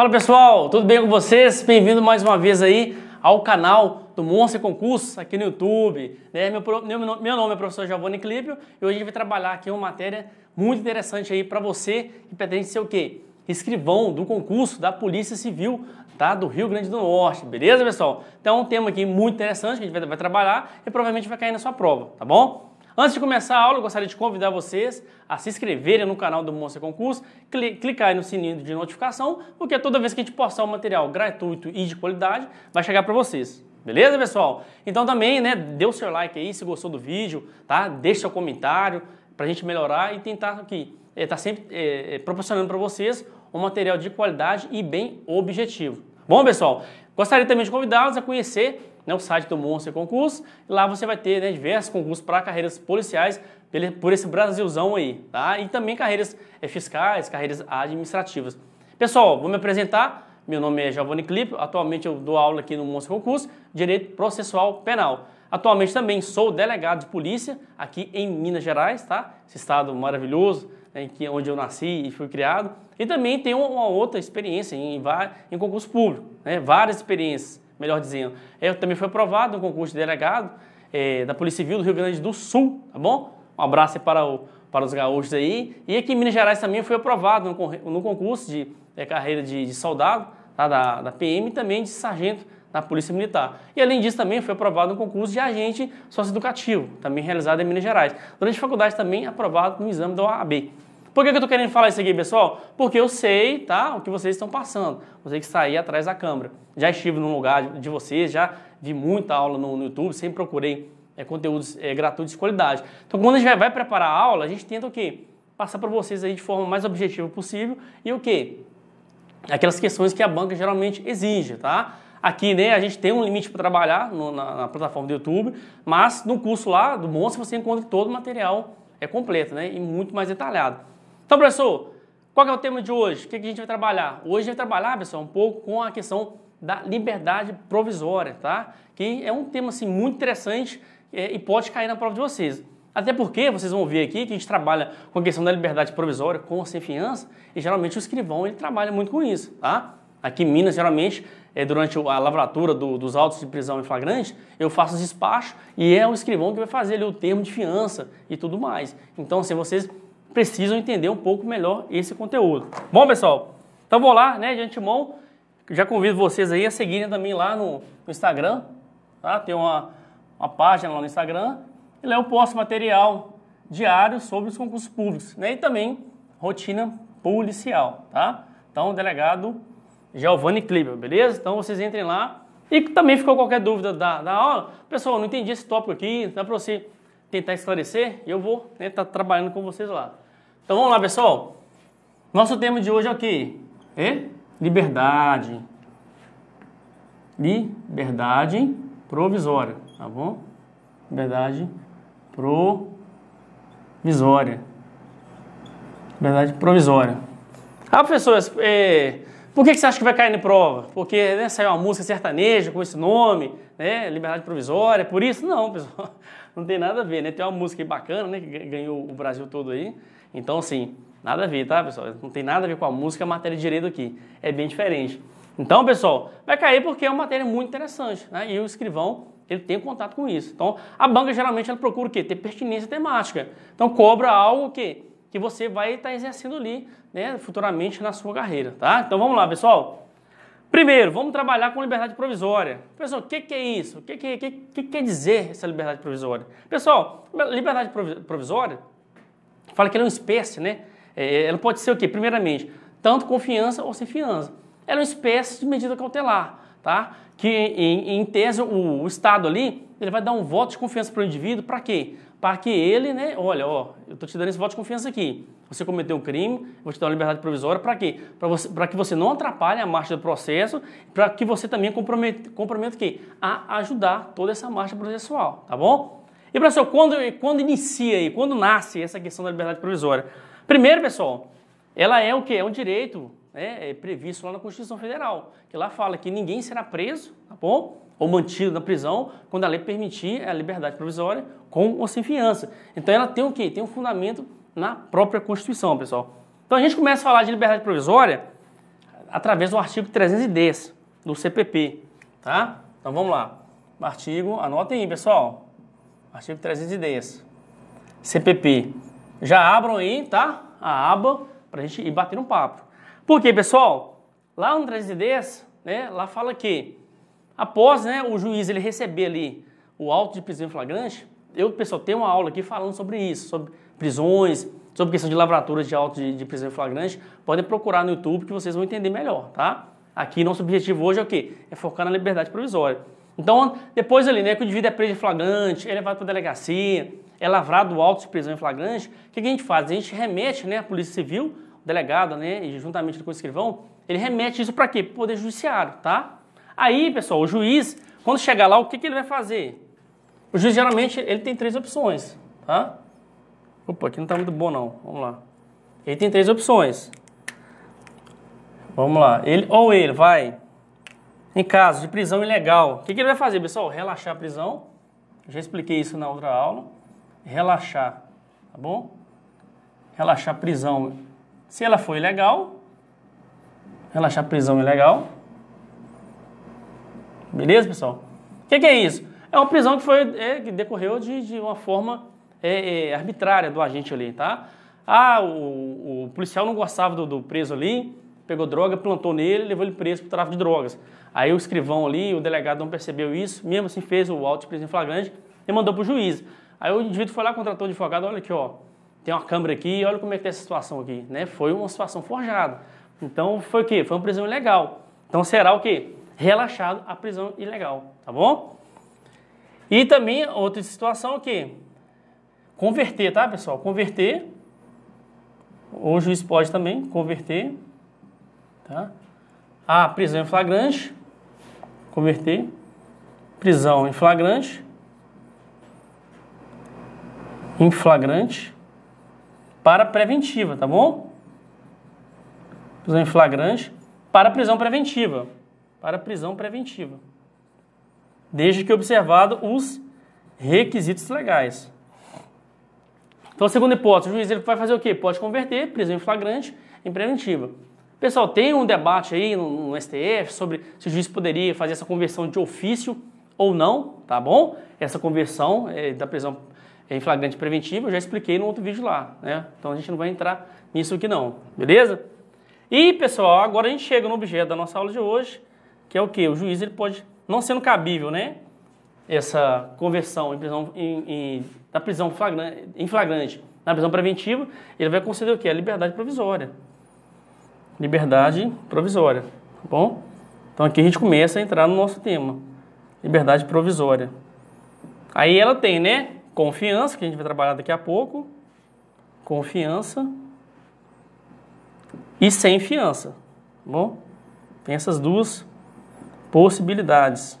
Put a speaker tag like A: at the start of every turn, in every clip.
A: Fala pessoal, tudo bem com vocês? Bem-vindo mais uma vez aí ao canal do Monster Concursos aqui no YouTube. Né? Meu, meu, meu, nome é professor Giovanni Clípio e hoje a gente vai trabalhar aqui uma matéria muito interessante aí para você que pretende ser o quê? Escrivão do concurso da Polícia Civil tá? do Rio Grande do Norte, beleza pessoal? Então é um tema aqui muito interessante que a gente vai, vai trabalhar e provavelmente vai cair na sua prova, tá bom? Antes de começar a aula, eu gostaria de convidar vocês a se inscreverem no canal do Monster Concurso, clicar aí no sininho de notificação, porque toda vez que a gente postar um material gratuito e de qualidade, vai chegar para vocês. Beleza, pessoal? Então também, né, dê o seu like aí se gostou do vídeo, tá? Deixe seu comentário para a gente melhorar e tentar aqui, é, tá sempre é, proporcionando para vocês um material de qualidade e bem objetivo. Bom, pessoal, gostaria também de convidá-los a conhecer né, o site do Monster Concurso. lá você vai ter né, diversos concursos para carreiras policiais por esse Brasilzão aí, tá? E também carreiras eh, fiscais, carreiras administrativas. Pessoal, vou me apresentar. Meu nome é Giovanni Clipe, atualmente eu dou aula aqui no Monster Concurso, Direito Processual Penal. Atualmente também sou delegado de polícia aqui em Minas Gerais, tá? Esse estado maravilhoso, né, que, onde eu nasci e fui criado. E também tenho uma outra experiência em, em concurso público, né? várias experiências melhor dizendo, é, também foi aprovado no concurso de delegado é, da Polícia Civil do Rio Grande do Sul, tá bom? Um abraço para, o, para os gaúchos aí. E aqui em Minas Gerais também foi aprovado no, no concurso de é, carreira de, de soldado, tá? da, da PM e também de sargento na Polícia Militar. E além disso, também foi aprovado no concurso de agente socioeducativo, também realizado em Minas Gerais. Durante a faculdade, também aprovado no exame da OAB. Por que eu estou querendo falar isso aqui, pessoal? Porque eu sei, tá, o que vocês estão passando. Você que está aí atrás da câmera. Já estive num lugar de vocês, já vi muita aula no, no YouTube, sempre procurei é, conteúdos é, gratuitos de qualidade. Então, quando a gente vai, vai preparar a aula, a gente tenta o quê? Passar para vocês aí de forma mais objetiva possível e o quê? Aquelas questões que a banca geralmente exige, tá? Aqui, né, a gente tem um limite para trabalhar no, na, na, plataforma do YouTube, mas no curso lá do Monstro você encontra todo o material é completo, né, e muito mais detalhado. Então, professor, qual é o tema de hoje? O que, é que a gente vai trabalhar? Hoje vai trabalhar, pessoal, um pouco com a questão da liberdade provisória, tá? Que é um tema assim, muito interessante é, e pode cair na prova de vocês. Até porque vocês vão ver aqui que a gente trabalha com a questão da liberdade provisória, com sem fiança, e geralmente o escrivão ele trabalha muito com isso, tá? Aqui em Minas, geralmente, é, durante a lavratura do, dos autos de prisão em flagrante, eu faço os despachos e é o escrivão que vai fazer ali o termo de fiança e tudo mais. Então, se assim, vocês precisam entender um pouco melhor esse conteúdo. Bom, pessoal? Então vou lá, né, de antemão. Já convido vocês aí a seguirem também lá no, no Instagram, tá? Tem uma, uma página lá no Instagram. E lá eu posto material diário sobre os concursos públicos, né? E também rotina policial, tá? Então, delegado Giovanni Kleber, beleza? Então vocês entrem lá. E também ficou qualquer dúvida da, da aula, pessoal, não entendi esse tópico aqui, dá para você tentar esclarecer? Eu vou estar né, tá trabalhando com vocês lá. Então vamos lá, pessoal. Nosso tema de hoje é o quê? É liberdade. Liberdade provisória, tá bom? Liberdade provisória. Liberdade provisória. Ah, professor, é, por que, você acha que vai cair na prova? Porque né, saiu uma música sertaneja com esse nome, né? Liberdade provisória, é por isso? Não, pessoal. Não tem nada a ver, né? Tem uma música bacana, né? Que ganhou o Brasil todo aí. Então, assim, nada a ver, tá, pessoal? Não tem nada a ver com a música, a é matéria de direito aqui. É bem diferente. Então, pessoal, vai cair porque é uma matéria muito interessante, né? E o escrivão, ele tem contato com isso. Então, a banca geralmente ela procura o quê? Ter pertinência temática. Então, cobra algo que que você vai estar tá exercendo ali, né, futuramente na sua carreira, tá? Então vamos lá, pessoal. Primeiro, vamos trabalhar com liberdade provisória. Pessoal, o que, que, é isso? O que, que, que, que quer dizer essa liberdade provisória? Pessoal, liberdade provisória Fala que ela é uma espécie, né? É, é, ela pode ser o quê? Primeiramente, tanto confiança ou sem fiança. Ela é uma espécie de medida cautelar, tá? Que, em, em tese, o, o, Estado ali, ele vai dar um voto de confiança para o indivíduo, para quê? Para que ele, né? Olha, ó, eu estou te dando esse voto de confiança aqui. Você cometeu um crime, vou te dar uma liberdade provisória, para quê? Para que você não atrapalhe a marcha do processo, para que você também comprometa, comprometa o quê? A ajudar toda essa marcha processual, tá bom? E, professor, quando, quando inicia e quando nasce essa questão da liberdade provisória? Primeiro, pessoal, ela é o que? É um direito né, é previsto lá na Constituição Federal, que lá fala que ninguém será preso, tá bom? Ou mantido na prisão quando a lei permitir a liberdade provisória com ou sem fiança. Então ela tem o quê? Tem um fundamento na própria Constituição, pessoal. Então a gente começa a falar de liberdade provisória através do artigo 310 do CPP, tá? Então vamos lá. Artigo, anotem aí, pessoal artigo 310. CPP. Já abram aí, tá? A aba para a gente ir bater um papo. Porque, pessoal? Lá no 310, né? Lá fala que após né, o juiz ele receber ali o auto de prisão em flagrante, eu, pessoal, tenho uma aula aqui falando sobre isso, sobre prisões, sobre questão de lavraturas de auto de, de prisão em flagrante. Podem procurar no YouTube que vocês vão entender melhor, tá? Aqui nosso objetivo hoje é o quê? É focar na liberdade provisória. Então, depois ali, né, que o indivíduo é preso em flagrante, é levado para a delegacia, é lavrado o auto de prisão em flagrante, o que, a gente faz? A gente remete, né, a Polícia Civil, o delegado, né, e juntamente com o escrivão, ele remete isso para quê? Para o Poder Judiciário, tá? Aí, pessoal, o juiz, quando chegar lá, o que, que ele vai fazer? O juiz, geralmente, ele tem três opções, tá? Opa, aqui não está muito bom, não. Vamos lá. Ele tem três opções. Vamos lá. Ele, ou ele vai em caso de prisão ilegal, o que, que ele vai fazer, pessoal? Relaxar a prisão. Já expliquei isso na outra aula. Relaxar, tá bom? Relaxar a prisão se ela for ilegal. Relaxar a prisão ilegal. Beleza, pessoal? O que, que, é isso? É uma prisão que, foi, é, que decorreu de, de uma forma é, é, arbitrária do agente ali, tá? Ah, o, o policial não gostava do, do preso ali, pegou droga, plantou nele, levou ele preso por tráfico de drogas. Aí o escrivão ali, o delegado não percebeu isso, mesmo assim fez o auto de prisão flagrante e mandou para o juiz. Aí o indivíduo foi lá, contratou o advogado, olha aqui, ó, tem uma câmera aqui, olha como é que tá essa situação aqui, né? Foi uma situação forjada. Então foi o quê? Foi uma prisão ilegal. Então será o quê? Relaxado a prisão ilegal, tá bom? E também outra situação é Converter, tá, pessoal? Converter. O juiz pode também converter Tá? A prisão em flagrante, converter, prisão em flagrante, em flagrante, para preventiva, tá bom? Prisão em flagrante para prisão preventiva. Para prisão preventiva. Desde que observado os requisitos legais. Então, segunda hipótese, o juiz ele vai fazer o quê? Pode converter prisão em flagrante em preventiva. Pessoal, tem um debate aí no, no STF sobre se o juiz poderia fazer essa conversão de ofício ou não, tá bom? Essa conversão é, da prisão eh, em flagrante preventivo, eu já expliquei no outro vídeo lá, né? Então a gente não vai entrar nisso aqui não, beleza? E, pessoal, agora a gente chega no objeto da nossa aula de hoje, que é o que? O juiz ele pode, não sendo cabível, né? Essa conversão em prisão, em, em, da prisão flagrante, em flagrante na prisão preventiva, ele vai conceder o que? A liberdade provisória liberdade provisória, tá bom? Então aqui a gente começa a entrar no nosso tema, liberdade provisória. Aí ela tem, né, confiança, que a gente vai trabalhar daqui a pouco, confiança e sem fiança, tá bom? Tem essas duas possibilidades.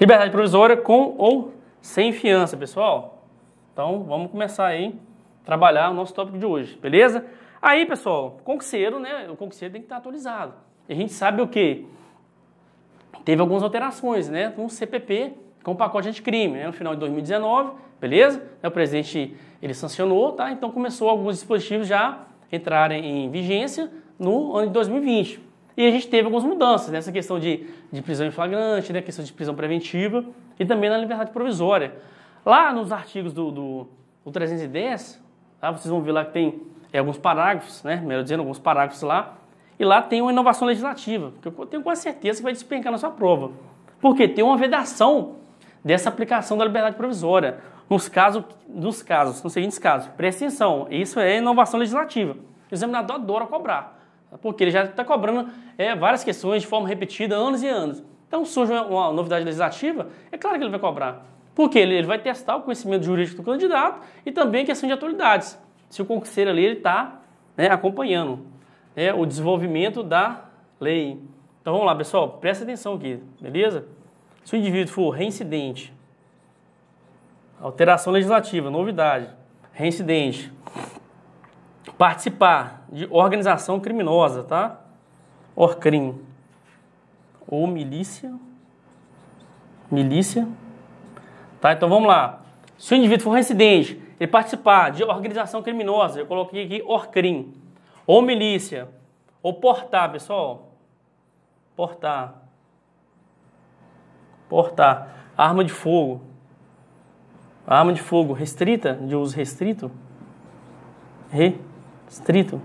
A: Liberdade provisória com ou sem fiança, pessoal. Então, vamos começar aí trabalhar o nosso tópico de hoje, beleza? Aí, pessoal, concurseiro, né? O concurseiro tem que estar atualizado. E a gente sabe o que? Teve algumas alterações, né? Com o CPP, com o pacote anticrime, né? No final de 2019, beleza? Né, o presidente, ele sancionou, tá? Então começou alguns dispositivos já entrarem em vigência no ano de 2020. E a gente teve algumas mudanças nessa né? questão de, de prisão em flagrante, né? questão de prisão preventiva e também na liberdade provisória. Lá nos artigos do, do, do 310, tá? vocês vão ver lá que tem é, alguns parágrafos, né, melhor dizendo, alguns parágrafos lá, e lá tem uma inovação legislativa, que eu tenho quase certeza que vai despencar na sua prova. Porque tem uma vedação dessa aplicação da liberdade provisória. Nos casos, nos casos, nos seguintes casos, presta atenção, isso é inovação legislativa. O examinador adora cobrar, porque ele já está cobrando é, várias questões de forma repetida, anos e anos. Então, surge uma novidade legislativa, é claro que ele vai cobrar. Porque ele, ele vai testar o conhecimento jurídico do candidato e também a questão de atualidades se o concurseiro ali está né, acompanhando né, o desenvolvimento da lei. Então vamos lá, pessoal, presta atenção aqui, beleza? Se o indivíduo for reincidente, alteração legislativa, novidade, reincidente, participar de organização criminosa, tá? Orcrim ou milícia, milícia, tá? Então vamos lá. Se o indivíduo for reincidente, e participar de organização criminosa, eu coloquei aqui Orcrim, ou milícia, ou portar, pessoal, portar, portar, arma de fogo, arma de fogo restrita, de uso restrito, restrito.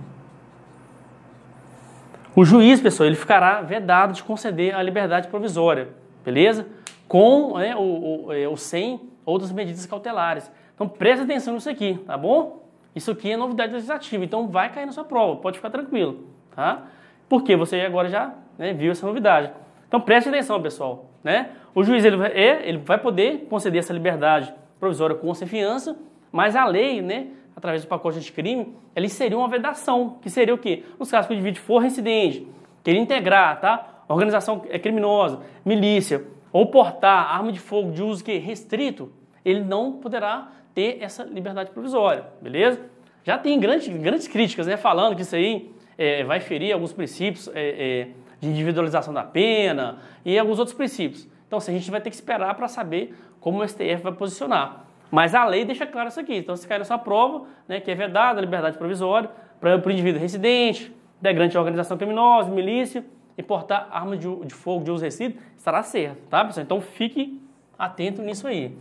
A: O juiz, pessoal, ele ficará vedado de conceder a liberdade provisória, beleza? Com né, o, o, é, o, sem outras medidas cautelares. Então presta atenção nisso aqui, tá bom? Isso aqui é novidade legislativa, então vai cair na sua prova, pode ficar tranquilo, tá? Porque você agora já né, viu essa novidade. Então preste atenção, pessoal, né? O juiz ele vai, é, ele vai poder conceder essa liberdade provisória com sem fiança, mas a lei, né, através do pacote de crime, ela inseriu uma vedação, que seria o quê? Nos casos que o indivíduo for reincidente, querer integrar, tá? Organização é criminosa, milícia, ou portar arma de fogo de uso que é restrito, ele não poderá ter essa liberdade provisória, beleza? Já tem grandes, grandes críticas né, falando que isso aí é, vai ferir alguns princípios é, é, de individualização da pena e alguns outros princípios. Então, assim, a gente vai ter que esperar para saber como o STF vai posicionar. Mas a lei deixa claro isso aqui. Então, se cair essa prova, né, que é vedada a liberdade provisória para o indivíduo residente, integrante de organização criminosa, milícia, importar arma de, de fogo de uso recíproco, estará certo, tá, pessoal? Então, fique atento nisso aí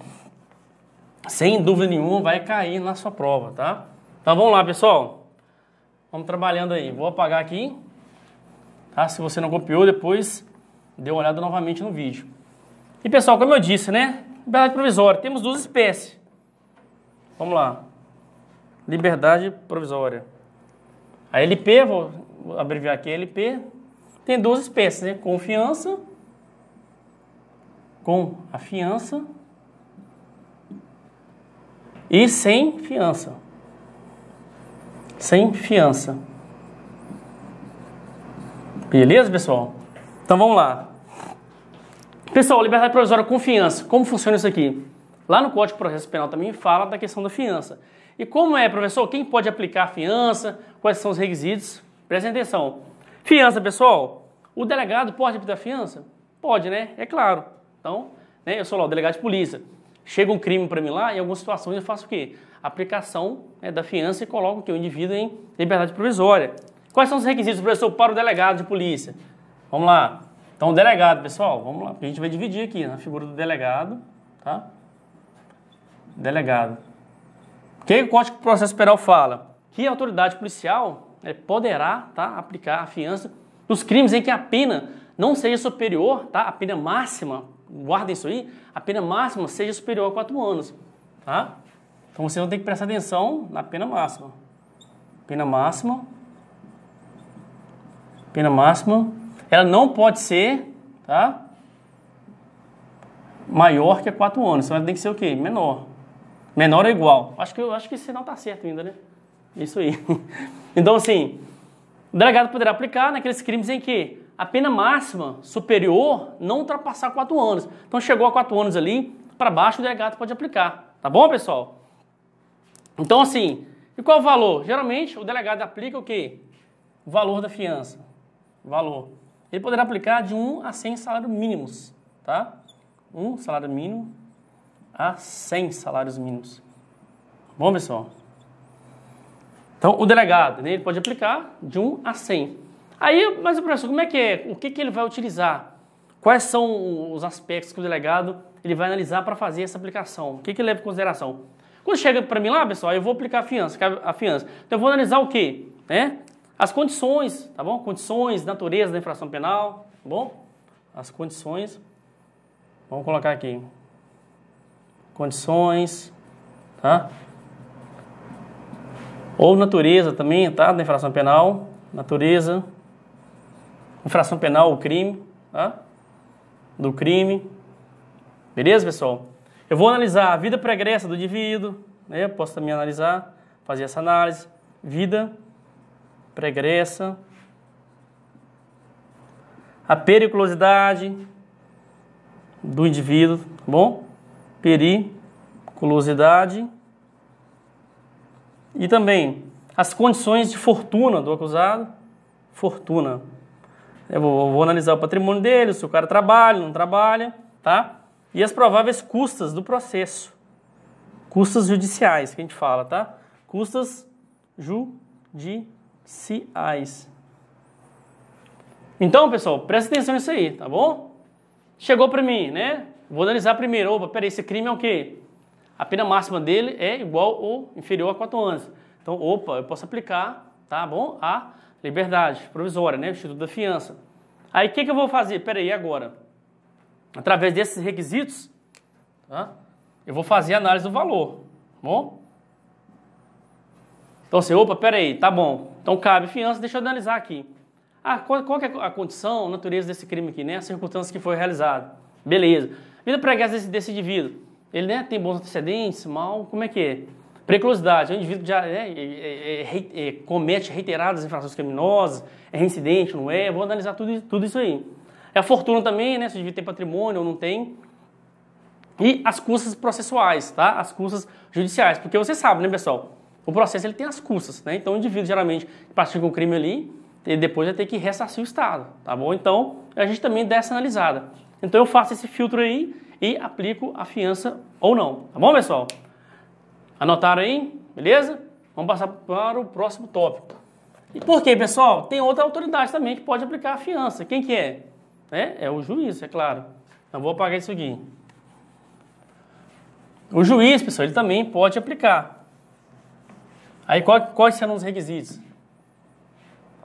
A: sem dúvida nenhuma vai cair na sua prova, tá? Então vamos lá, pessoal. Vamos trabalhando aí. Vou apagar aqui, tá? Se você não copiou, depois dê uma olhada novamente no vídeo. E pessoal, como eu disse, né? Liberdade provisória. Temos duas espécies. Vamos lá. Liberdade provisória. A LP, vou abreviar aqui LP, tem duas espécies, né? Confiança com a fiança e sem fiança. Sem fiança. Beleza, pessoal? Então vamos lá. Pessoal, liberdade provisória com fiança. Como funciona isso aqui? Lá no Código de Processo Penal também fala da questão da fiança. E como é, professor? Quem pode aplicar a fiança? Quais são os requisitos? Prestem atenção. Fiança, pessoal. O delegado pode aplicar a fiança? Pode, né? É claro. Então, né, eu sou lá o delegado de polícia. Chega um crime para mim lá, em algumas situações eu faço o quê? Aplicação né, da fiança e coloco que o indivíduo em liberdade provisória. Quais são os requisitos, professor, para o delegado de polícia? Vamos lá. Então, delegado, pessoal, vamos lá. A gente vai dividir aqui na né, figura do delegado, tá? Delegado. O que o Código de Processo Penal fala? Que a autoridade policial né, poderá tá, aplicar a fiança nos crimes em que a pena não seja superior, tá? A pena máxima guardem isso aí, a pena máxima seja superior a 4 anos, tá? Então você vai ter que prestar atenção na pena máxima. Pena máxima. Pena máxima. Ela não pode ser, tá? Maior que 4 anos. Então ela tem que ser o quê? Menor. Menor ou igual. Acho que, eu, acho que esse sinal tá certo ainda, né? Isso aí. então, assim, o delegado poderá aplicar naqueles crimes em que a pena máxima superior não ultrapassar 4 anos. Então chegou a 4 anos ali, para baixo o delegado pode aplicar. Tá bom, pessoal? Então assim, e qual é o valor? Geralmente o delegado aplica o quê? O valor da fiança. valor. Ele poderá aplicar de 1 a 100 salários mínimos, tá? 1 salário mínimo a 100 salários mínimos. Bom, pessoal? Então, o delegado, né, ele pode aplicar de 1 a 100. Aí, mas o professor, como é que é? O que, que ele vai utilizar? Quais são os aspectos que o delegado ele vai analisar para fazer essa aplicação? O que, que ele leva em consideração? Quando chega para mim lá, pessoal, eu vou aplicar a fiança, a fiança. Então eu vou analisar o quê? Né? As condições, tá bom? Condições, natureza da infração penal, tá bom? As condições. Vamos colocar aqui. Condições, tá? Ou natureza também, tá? Da infração penal, natureza infração penal, o crime, tá? do crime. Beleza, pessoal? Eu vou analisar a vida pregressa do indivíduo, né? posso também analisar, fazer essa análise. Vida pregressa, a periculosidade do indivíduo, tá bom? Periculosidade e também as condições de fortuna do acusado, fortuna. Eu vou, vou analisar o patrimônio dele, se o cara trabalha, não trabalha, tá? E as prováveis custas do processo. Custas judiciais, que a gente fala, tá? Custas judiciais. Então, pessoal, presta atenção nisso aí, tá bom? Chegou para mim, né? Vou analisar primeiro. Opa, peraí, esse crime é o quê? A pena máxima dele é igual ou inferior a 4 anos. Então, opa, eu posso aplicar, tá bom? A liberdade provisória, né? Instituto da Fiança. Aí o que, que, eu vou fazer? Peraí, agora. Através desses requisitos, tá? eu vou fazer a análise do valor. Tá bom? Então você, assim, opa, peraí, tá bom. Então cabe fiança, deixa eu analisar aqui. Ah, qual, qual é a condição, a natureza desse crime aqui, né? A circunstância que foi realizada. Beleza. Vida preguiça desse, desse indivíduo. Ele né, tem bons antecedentes, mal, como é que é? Preclusidade, é um indivíduo que já é, é, comete reiteradas infrações criminosas, é reincidente, não é? Vou analisar tudo, tudo isso aí. É a fortuna também, né? Se o indivíduo tem patrimônio ou não tem. E as custas processuais, tá? As custas judiciais. Porque você sabe, né, pessoal? O processo ele tem as custas, né? Então o indivíduo geralmente pratica um crime ali e depois vai ter que ressarcir o Estado, tá bom? Então a gente também dá essa analisada. Então eu faço esse filtro aí e aplico a fiança ou não, tá bom, pessoal? Anotaram aí? Beleza? Vamos passar para o próximo tópico. E por quê, pessoal? Tem outra autoridade também que pode aplicar a fiança. Quem que é? É, é o juiz, é claro. Então vou apagar isso aqui. O juiz, pessoal, ele também pode aplicar. Aí qual, quais serão os requisitos?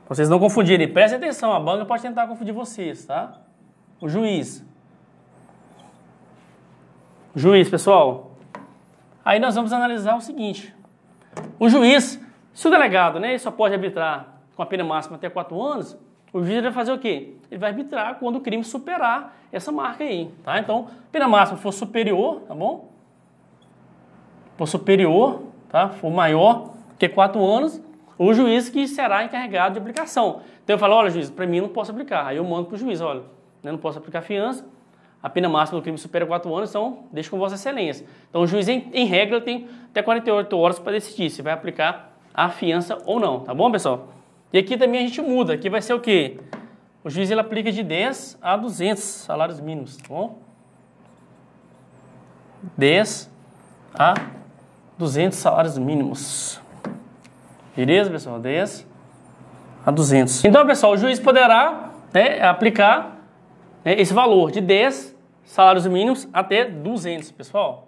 A: Pra vocês não confundirem. Prestem atenção, a banca pode tentar confundir vocês, tá? O juiz. O juiz, pessoal, Aí nós vamos analisar o seguinte: o juiz, se o delegado né, só pode arbitrar com a pena máxima até 4 anos, o juiz vai fazer o quê? Ele vai arbitrar quando o crime superar essa marca aí, tá? Então, pena máxima for superior, tá bom? For superior, tá? For maior que 4 anos, o juiz que será encarregado de aplicação. Então eu falo, olha juiz, para mim não posso aplicar. Aí eu mando para o juiz, olha, né, não posso aplicar fiança, a pena máxima do crime supera 4 anos, então deixa com Vossa Excelência. Então o juiz, em, em regra, tem até 48 horas para decidir se vai aplicar a fiança ou não, tá bom, pessoal? E aqui também a gente muda, aqui vai ser o quê? O juiz ele aplica de 10 a 200 salários mínimos, tá bom? 10 a 200 salários mínimos. Beleza, pessoal? 10 a 200. Então, pessoal, o juiz poderá né, aplicar né, esse valor de 10 salários mínimos até 200, pessoal.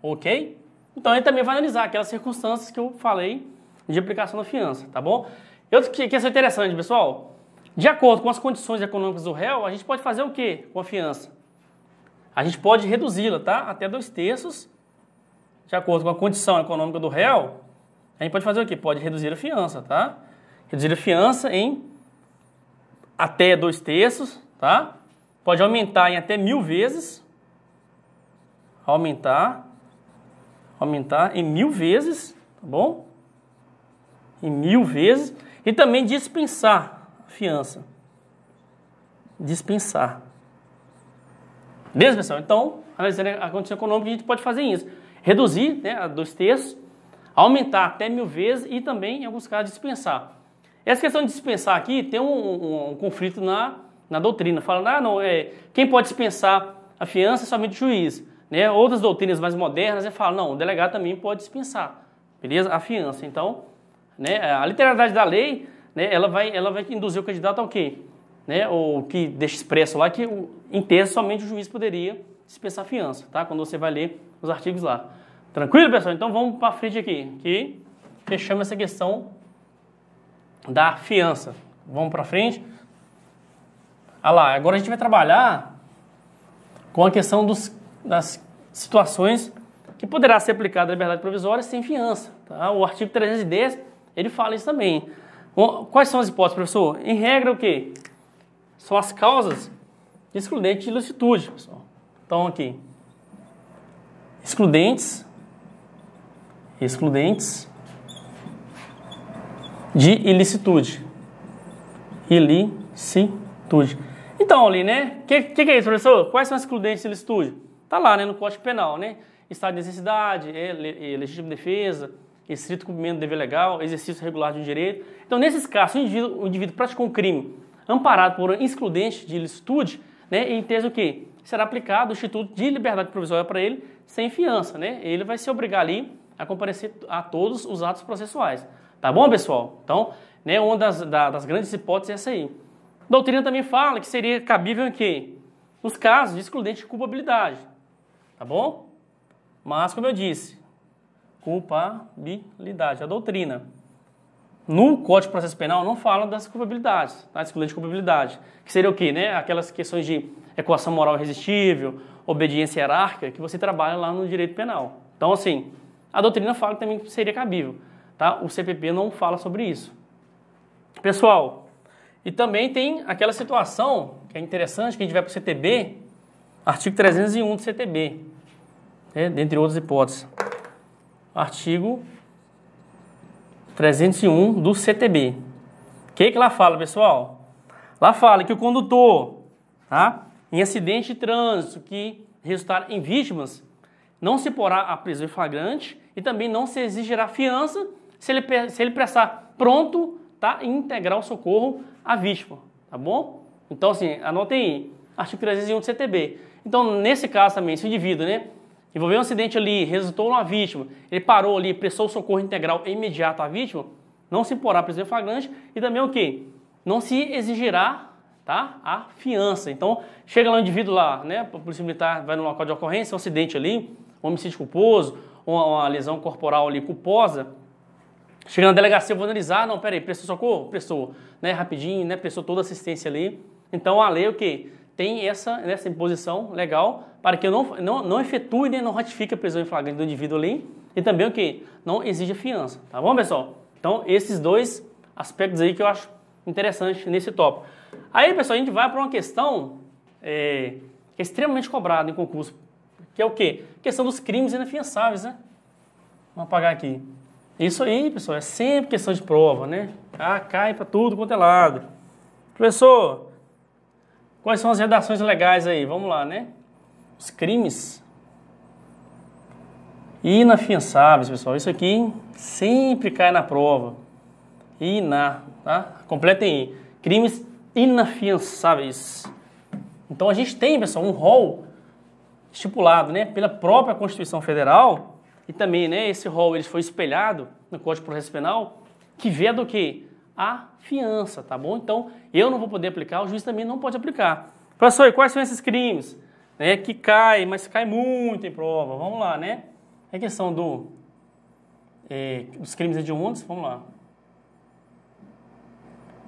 A: Ok? Então ele também vai analisar aquelas circunstâncias que eu falei de aplicação da fiança, tá bom? Eu que, que isso é interessante, pessoal. De acordo com as condições econômicas do réu, a gente pode fazer o que com a fiança? A gente pode reduzi-la, tá? Até dois terços. De acordo com a condição econômica do réu, a gente pode fazer o que? Pode reduzir a fiança, tá? Reduzir a fiança em até dois terços, tá? Pode aumentar em até mil vezes. Aumentar. Aumentar em mil vezes, tá bom? Em mil vezes. E também dispensar a fiança. Dispensar. Beleza, pessoal? Então, analisando a condição econômica, a gente pode fazer isso. Reduzir né, a dois terços, aumentar até mil vezes e também, em alguns casos, dispensar. Essa questão de dispensar aqui tem um, um, um conflito na na doutrina, falando, ah, não, é, quem pode dispensar a fiança é somente o juiz. Né? Outras doutrinas mais modernas é falam, não, o delegado também pode dispensar, beleza? A fiança. Então, né, a literalidade da lei, né, ela, vai, ela vai induzir o candidato ao quê? Né, ou que deixa expresso lá que, em tese, somente o juiz poderia dispensar a fiança, tá? Quando você vai ler os artigos lá. Tranquilo, pessoal? Então vamos para frente aqui, que fechamos essa questão da fiança. Vamos para frente. Ah lá, agora a gente vai trabalhar com a questão dos, das situações que poderá ser aplicada a liberdade provisória sem fiança. Tá? O artigo 310, ele fala isso também. Quais são as hipóteses, professor? Em regra, o quê? São as causas excludentes de ilicitude, pessoal. Então, aqui. Excludentes. Excludentes. De ilicitude. Ilicitude. Então, ali, né? O que, que, que, é isso, professor? Quais são as excludentes do estúdio? Tá lá, né? No Código Penal, né? Estado de necessidade, é, é legítima defesa, estrito cumprimento do dever legal, exercício regular de um direito. Então, nesses casos, o indivíduo, o indivíduo praticou um crime amparado por um excludente de ilicitude, né? Em tese o quê? Será aplicado o Instituto de Liberdade Provisória para ele sem fiança, né? Ele vai se obrigar ali a comparecer a todos os atos processuais. Tá bom, pessoal? Então, né, uma das, da, das grandes hipóteses é essa aí. A doutrina também fala que seria cabível em quê? Nos casos de excludente de culpabilidade. Tá bom? Mas, como eu disse, culpabilidade, a doutrina. No Código de Processo Penal não fala das culpabilidades, tá? excludente de culpabilidade, que seria o quê? Né? Aquelas questões de equação moral irresistível, obediência hierárquica, que você trabalha lá no direito penal. Então, assim, a doutrina fala que também seria cabível. Tá? O CPP não fala sobre isso. Pessoal, e também tem aquela situação que é interessante, que a gente vai para o CTB, artigo 301 do CTB, né, dentre outras hipóteses. Artigo 301 do CTB. O que, que lá fala, pessoal? Lá fala que o condutor, tá, em acidente de trânsito que resultar em vítimas, não se porá a prisão em flagrante e também não se exigirá fiança se ele, se ele prestar pronto tá, e integrar o socorro a vítima, tá bom? Então, assim, anotem aí, artigo 301 do CTB. Então, nesse caso também, se o indivíduo, né, envolveu um acidente ali, resultou numa vítima, ele parou ali, prestou socorro integral imediato à vítima, não se imporá prisão flagrante e também o que? quê? Não se exigirá tá, a fiança. Então, chega lá o indivíduo lá, né, a polícia militar vai no local de ocorrência, um acidente ali, um homicídio culposo, uma, uma lesão corporal ali culposa, Chega na delegacia, eu vou analisar, não, peraí, prestou socorro? Prestou, né, rapidinho, né, prestou toda a assistência ali. Então a lei, é o que Tem essa, essa imposição legal para que eu não, não, não efetue, né, não ratifique a prisão em flagrante do indivíduo ali e também o que Não exige fiança, tá bom, pessoal? Então esses dois aspectos aí que eu acho interessante nesse tópico. Aí, pessoal, a gente vai para uma questão é, que é extremamente cobrada em concurso, que é o quê? A questão dos crimes inafiançáveis, né? Vamos apagar aqui. Isso aí, pessoal, é sempre questão de prova, né? Ah, cai para tudo quanto é lado. Professor, quais são as redações legais aí? Vamos lá, né? Os crimes inafiançáveis, pessoal. Isso aqui sempre cai na prova. Iná, tá? Completem aí. Crimes inafiançáveis. Então a gente tem, pessoal, um rol estipulado, né, pela própria Constituição Federal e também né, esse rol ele foi espelhado no Código de Processo Penal, que vê do que? A fiança, tá bom? Então, eu não vou poder aplicar, o juiz também não pode aplicar. Professor, e quais são esses crimes? Né, que cai, mas cai muito em prova. Vamos lá, né? É questão do, é, dos crimes hediondos, vamos lá.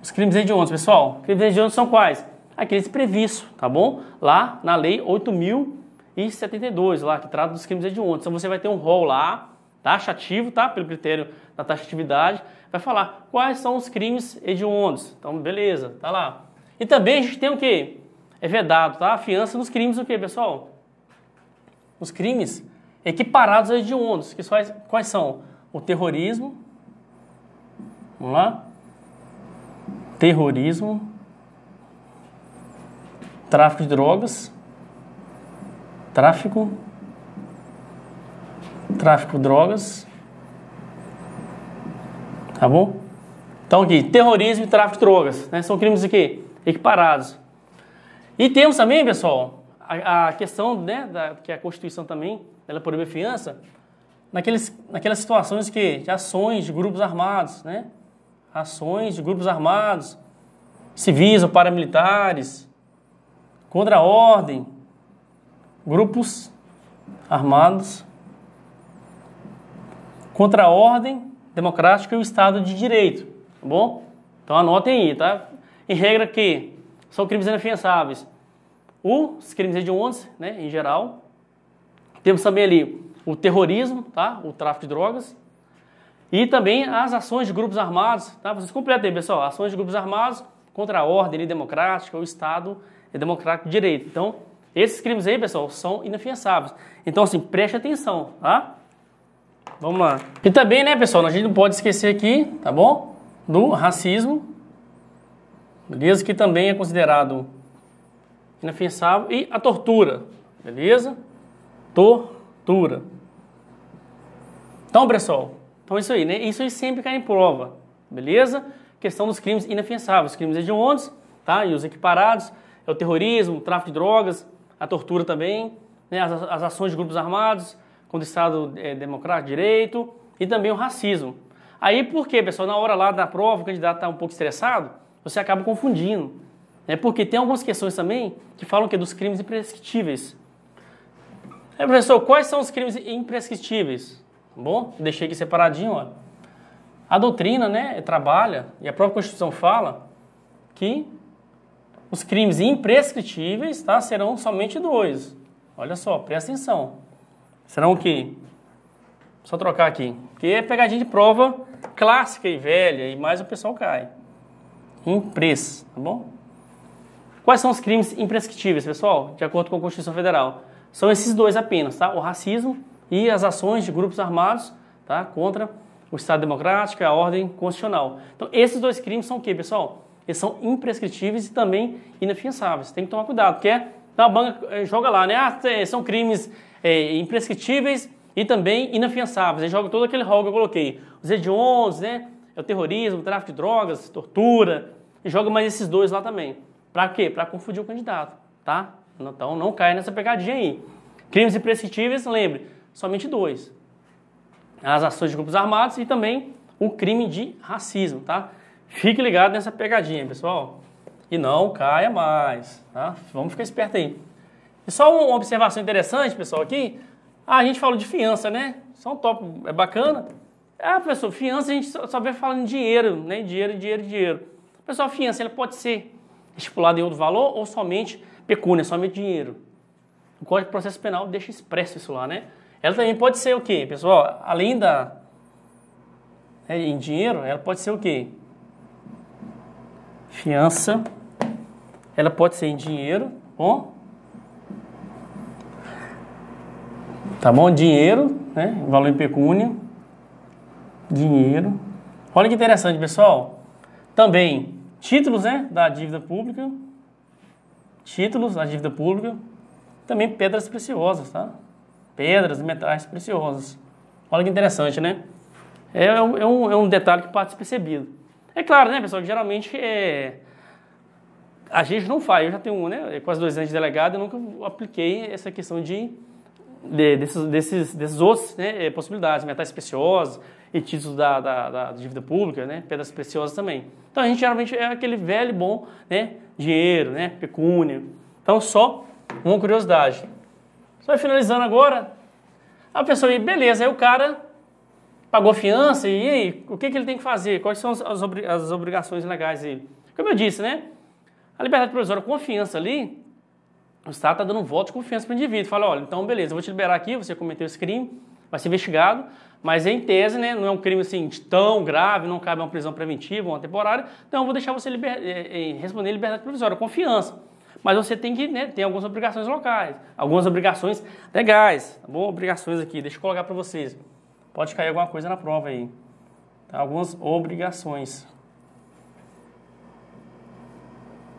A: Os crimes hediondos, pessoal. Crimes hediondos são quais? Aqueles previstos, tá bom? Lá na Lei 8.000 e 72 lá, que trata dos crimes hediondos. Então você vai ter um rol lá, taxativo, tá? Pelo critério da taxatividade, vai falar quais são os crimes hediondos. Então, beleza, tá lá. E também a gente tem o que? É vedado, tá? A fiança nos crimes o que, pessoal? Os crimes equiparados a hediondos, que quais, é, quais são? O terrorismo, vamos lá, terrorismo, tráfico de drogas, tráfico, tráfico drogas, tá bom? Então aqui, terrorismo e tráfico de drogas, né? São crimes aqui equiparados. E temos também, pessoal, a, a questão, né, da, que é a Constituição também, ela é proíbe a fiança, naqueles, naquelas situações que de ações de grupos armados, né? Ações de grupos armados, civis ou paramilitares, contra a ordem, grupos armados contra a ordem democrática e o Estado de Direito, tá bom? Então anotem aí, tá? Em regra que são crimes inafiançávedes. Os crimes hediondos, né, em geral. Temos também ali o terrorismo, tá? O tráfico de drogas. E também as ações de grupos armados, tá? Vocês completem aí, pessoal. Ações de grupos armados contra a ordem democrática, o Estado é democrático de Direito. Então, esses crimes aí, pessoal, são inafiançáveis. Então, assim, preste atenção, tá? Vamos lá. E também, né, pessoal, a gente não pode esquecer aqui, tá bom? Do racismo. Beleza? Que também é considerado inafiançável. E a tortura. Beleza? Tortura. Então, pessoal, então é isso aí, né? Isso aí sempre cai em prova. Beleza? Questão dos crimes inafiançáveis. Os crimes hediondos, tá? E os equiparados. É o terrorismo, o tráfico de drogas, a tortura também, né, as, as, ações de grupos armados com o Estado é, Democrático de Direito e também o racismo. Aí por quê, pessoal? Na hora lá da prova, o candidato está um pouco estressado, você acaba confundindo. é porque tem algumas questões também que falam que dos crimes imprescritíveis. É, professor, quais são os crimes imprescritíveis? Bom, deixei aqui separadinho, ó. A doutrina, né, trabalha, e a própria Constituição fala que os crimes imprescritíveis tá, serão somente dois. Olha só, presta atenção. Serão o quê? Só trocar aqui. Porque é pegadinha de prova clássica e velha, e mais o pessoal cai. Impres, tá bom? Quais são os crimes imprescritíveis, pessoal? De acordo com a Constituição Federal. São esses dois apenas, tá? O racismo e as ações de grupos armados tá? contra o Estado Democrático, e a ordem constitucional. Então, esses dois crimes são o quê, pessoal? eles são imprescritíveis e também inafiançáveis. Tem que tomar cuidado, porque a banca eh, joga lá, né? Ah, são crimes é, imprescritíveis e também inafiançáveis. E joga todo aquele rol que eu coloquei. Os hediondos, né? É o terrorismo, o tráfico de drogas, tortura. E joga mais esses dois lá também. Para quê? Para confundir o candidato, tá? Então não caia nessa pegadinha aí. Crimes imprescritíveis, lembre, somente dois. As ações de grupos armados e também o crime de racismo, tá? Fique ligado nessa pegadinha, pessoal. E não caia mais, tá? Vamos ficar esperto aí. E só uma observação interessante, pessoal, aqui. Ah, a gente falou de fiança, né? Só um top, é bacana. Ah, pessoal, fiança a gente só, só vê falando em dinheiro, né? Dinheiro, dinheiro, dinheiro. Pessoal, fiança ela pode ser estipulada em outro valor ou somente pecúnia, somente dinheiro. O Código de Processo Penal deixa expresso isso lá, né? Ela também pode ser o quê, pessoal? Além da... É, em dinheiro, ela pode ser o quê? Fiança, ela pode ser em dinheiro, bom? Tá bom? Dinheiro, né? Valor em pecúnia. Dinheiro. Olha que interessante, pessoal. Também títulos, né? Da dívida pública. Títulos da dívida pública. Também pedras preciosas, tá? Pedras, metais preciosos. Olha que interessante, né? É, é, um, é um é detalhe que pode ser percebido. É claro, né, pessoal, que geralmente é, a gente não faz. Eu já tenho né, quase dois anos de delegado e nunca apliquei essa questão de, de desses, desses, desses outros né, eh, possibilidades, metais preciosos e títulos da, da, da, dívida pública, né, pedras preciosas também. Então a gente geralmente é aquele velho bom né, dinheiro, né, pecúnia. Então só uma curiosidade. Só finalizando agora, a pessoa aí, beleza, aí o cara pagou fiança, e aí, o que, que ele tem que fazer? Quais são as, obri as obrigações legais dele? Como eu disse, né? A liberdade provisória, confiança ali, o Estado está dando um voto de confiança para o indivíduo. Fala, olha, então beleza, eu vou te liberar aqui, você cometeu esse crime, vai ser investigado, mas em tese, né, não é um crime assim tão grave, não cabe uma prisão preventiva, uma temporária, então eu vou deixar você liber... Eh, eh, responder liberdade provisória, confiança. Mas você tem que né, ter algumas obrigações locais, algumas obrigações legais, tá bom? Obrigações aqui, deixa eu colocar para vocês pode cair alguma coisa na prova aí. Tá? Algumas obrigações.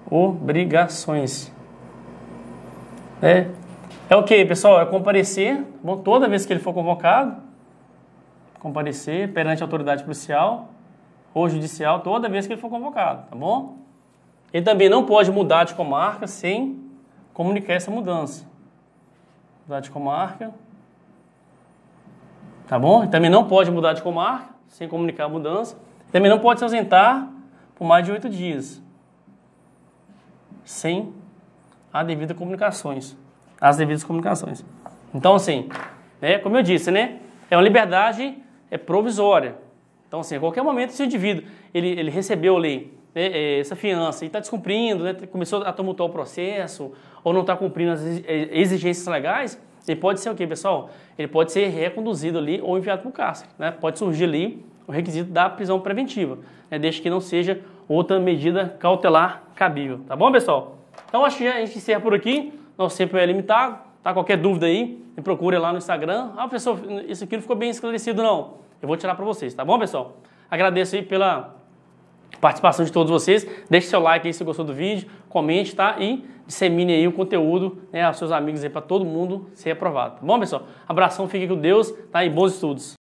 A: Obrigações. É, é o que, pessoal? É comparecer. Bom, toda vez que ele for convocado, comparecer perante a autoridade policial ou judicial, toda vez que ele for convocado, tá bom? Ele também não pode mudar de comarca sem comunicar essa mudança. Mudar de comarca tá bom? E também não pode mudar de comarca, sem comunicar a mudança. Também não pode se ausentar por mais de oito dias, sem a devida comunicações, as devidas comunicações. Então, assim, né, como eu disse, né, é uma liberdade é provisória. Então, assim, a qualquer momento, se o indivíduo ele, ele recebeu ali né, é, essa fiança e está descumprindo, né, começou a tumultuar o processo, ou não está cumprindo as é, exigências legais, ele pode ser o quê, pessoal? Ele pode ser reconduzido ali ou enviado para o cárcere. Né? Pode surgir ali o requisito da prisão preventiva, né? desde que não seja outra medida cautelar cabível. Tá bom, pessoal? Então acho que já a gente encerra por aqui. Nosso tempo é limitado. Tá? Qualquer dúvida aí, me procure lá no Instagram. Ah, professor, isso aqui não ficou bem esclarecido, não. Eu vou tirar para vocês, tá bom, pessoal? Agradeço aí pela participação de todos vocês. Deixe seu like aí se gostou do vídeo, comente, tá? E dissemine aí o conteúdo né, aos seus amigos aí para todo mundo ser aprovado. Tá bom, pessoal? Abração, fique com Deus tá? e bons estudos.